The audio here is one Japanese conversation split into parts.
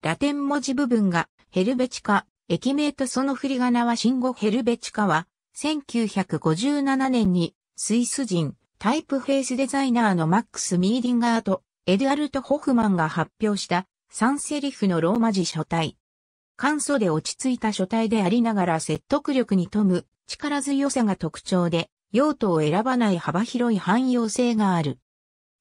ラテン文字部分がヘルベチカ、駅名とその振り仮名はシンゴ・ヘルベチカは、1957年にスイス人タイプフェイスデザイナーのマックス・ミーディンガーとエドアルト・ホフマンが発表したサンセリフのローマ字書体。簡素で落ち着いた書体でありながら説得力に富む力強さが特徴で、用途を選ばない幅広い汎用性がある。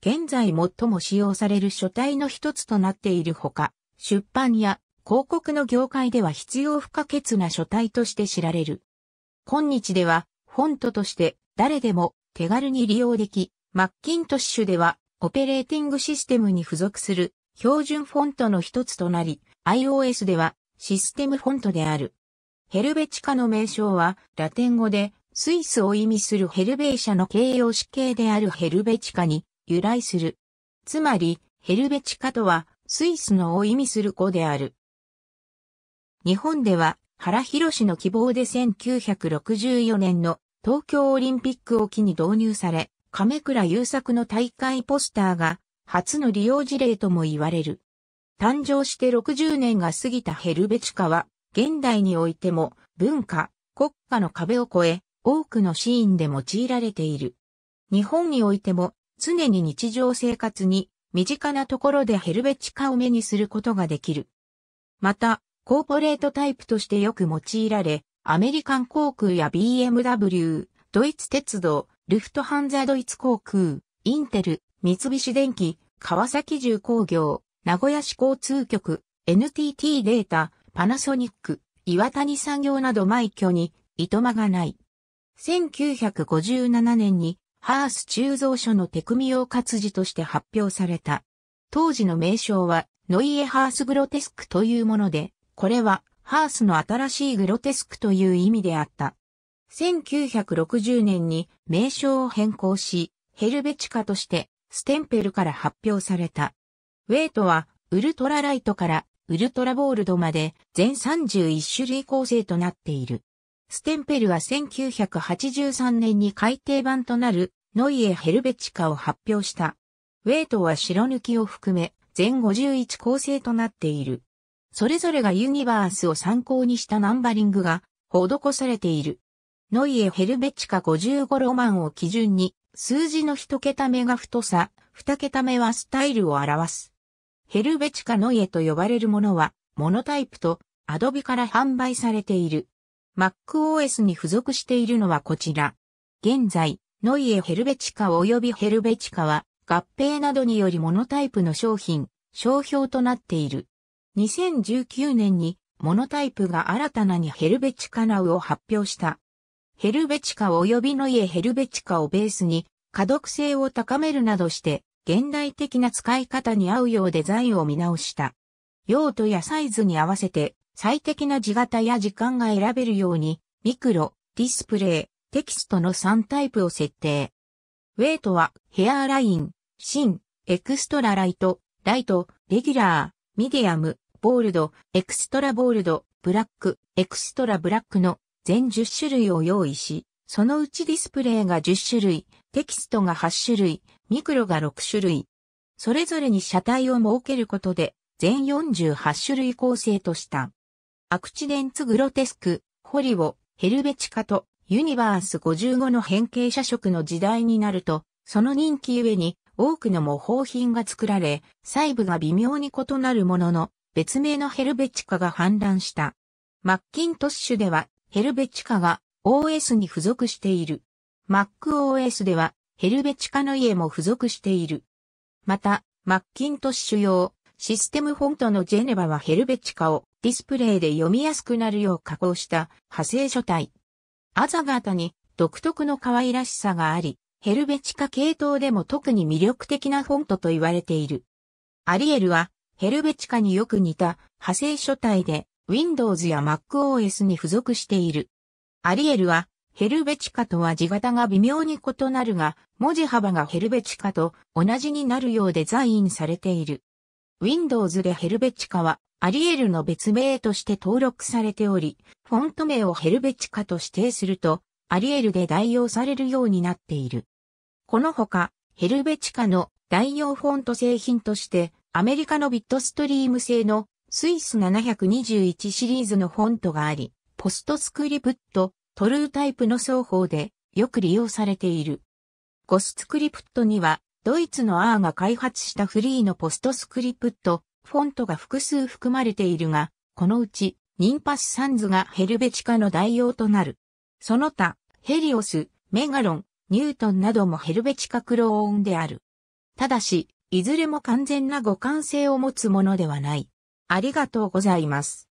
現在最も使用される書体の一つとなっているほか、出版や広告の業界では必要不可欠な書体として知られる。今日では、フォントとして誰でも手軽に利用でき、マッキントッシュではオペレーティングシステムに付属する標準フォントの一つとなり、iOS ではシステムフォントである。ヘルベチカの名称はラテン語でスイスを意味するヘルベーシャの形容詞形であるヘルベチカに由来する。つまり、ヘルベチカとはスイスのを意味する語である。日本では原博の希望で1964年の東京オリンピックを機に導入され、亀倉優作の大会ポスターが初の利用事例とも言われる。誕生して60年が過ぎたヘルベチカは、現代においても文化、国家の壁を越え、多くのシーンで用いられている。日本においても常に日常生活に身近なところでヘルベチカを目にすることができる。また、コーポレートタイプとしてよく用いられ、アメリカン航空や BMW、ドイツ鉄道、ルフトハンザドイツ航空、インテル、三菱電機、川崎重工業、名古屋市交通局、NTT データ、パナソニック、岩谷産業など埋挙に、いとまがない。1957年にハース鋳造所の手組用活字として発表された。当時の名称は、ノイエハースグロテスクというもので、これは、ハースの新しいグロテスクという意味であった。1960年に名称を変更し、ヘルベチカとしてステンペルから発表された。ウェイトはウルトラライトからウルトラボールドまで全31種類構成となっている。ステンペルは1983年に改訂版となるノイエ・ヘルベチカを発表した。ウェイトは白抜きを含め、全51構成となっている。それぞれがユニバースを参考にしたナンバリングが施されている。ノイエ・ヘルベチカ55ロマンを基準に、数字の一桁目が太さ、二桁目はスタイルを表す。ヘルベチカノイエと呼ばれるものは、モノタイプとアドビから販売されている。MacOS に付属しているのはこちら。現在、ノイエ・ヘルベチカ及びヘルベチカは合併などによりモノタイプの商品、商標となっている。2019年にモノタイプが新たなにヘルベチカナウを発表した。ヘルベチカ及びノイエ・ヘルベチカをベースに可読性を高めるなどして現代的な使い方に合うようデザインを見直した。用途やサイズに合わせて最適な字型や時間が選べるようにミクロ、ディスプレイ、テキストの3タイプを設定。ウェイトは、ヘアライン、シン、エクストラライト、ライト、レギュラー、ミディアム、ボールド、エクストラボールド、ブラック、エクストラブラックの全10種類を用意し、そのうちディスプレイが10種類、テキストが8種類、ミクロが6種類。それぞれに車体を設けることで、全48種類構成とした。アクチデンツグロテスク、ホリオ、ヘルベチカとユニバース55の変形者色の時代になると、その人気ゆえに多くの模倣品が作られ、細部が微妙に異なるものの、別名のヘルベチカが氾濫した。マッキントッシュでは、ヘルベチカが OS に付属している。MacOS では、ヘルベチカの家も付属している。また、マッキントッシュ用、システムフォントのジェネバはヘルベチカをディスプレイで読みやすくなるよう加工した派生書体。アザガタに独特の可愛らしさがあり、ヘルベチカ系統でも特に魅力的なフォントと言われている。アリエルはヘルベチカによく似た派生書体で Windows や MacOS に付属している。アリエルはヘルベチカとは字型が微妙に異なるが、文字幅がヘルベチカと同じになるようデザインされている。Windows でヘルベチカはアリエルの別名として登録されており、フォント名をヘルベチカと指定すると、アリエルで代用されるようになっている。このほか、ヘルベチカの代用フォント製品として、アメリカのビットストリーム製のスイス721シリーズのフォントがあり、ポストスクリプト、トルータイプの双方でよく利用されている。ゴススクリプトには、ドイツのアーが開発したフリーのポストスクリプト、フォントが複数含まれているが、このうち、ニンパスサンズがヘルベチカの代用となる。その他、ヘリオス、メガロン、ニュートンなどもヘルベチカクローンである。ただし、いずれも完全な互換性を持つものではない。ありがとうございます。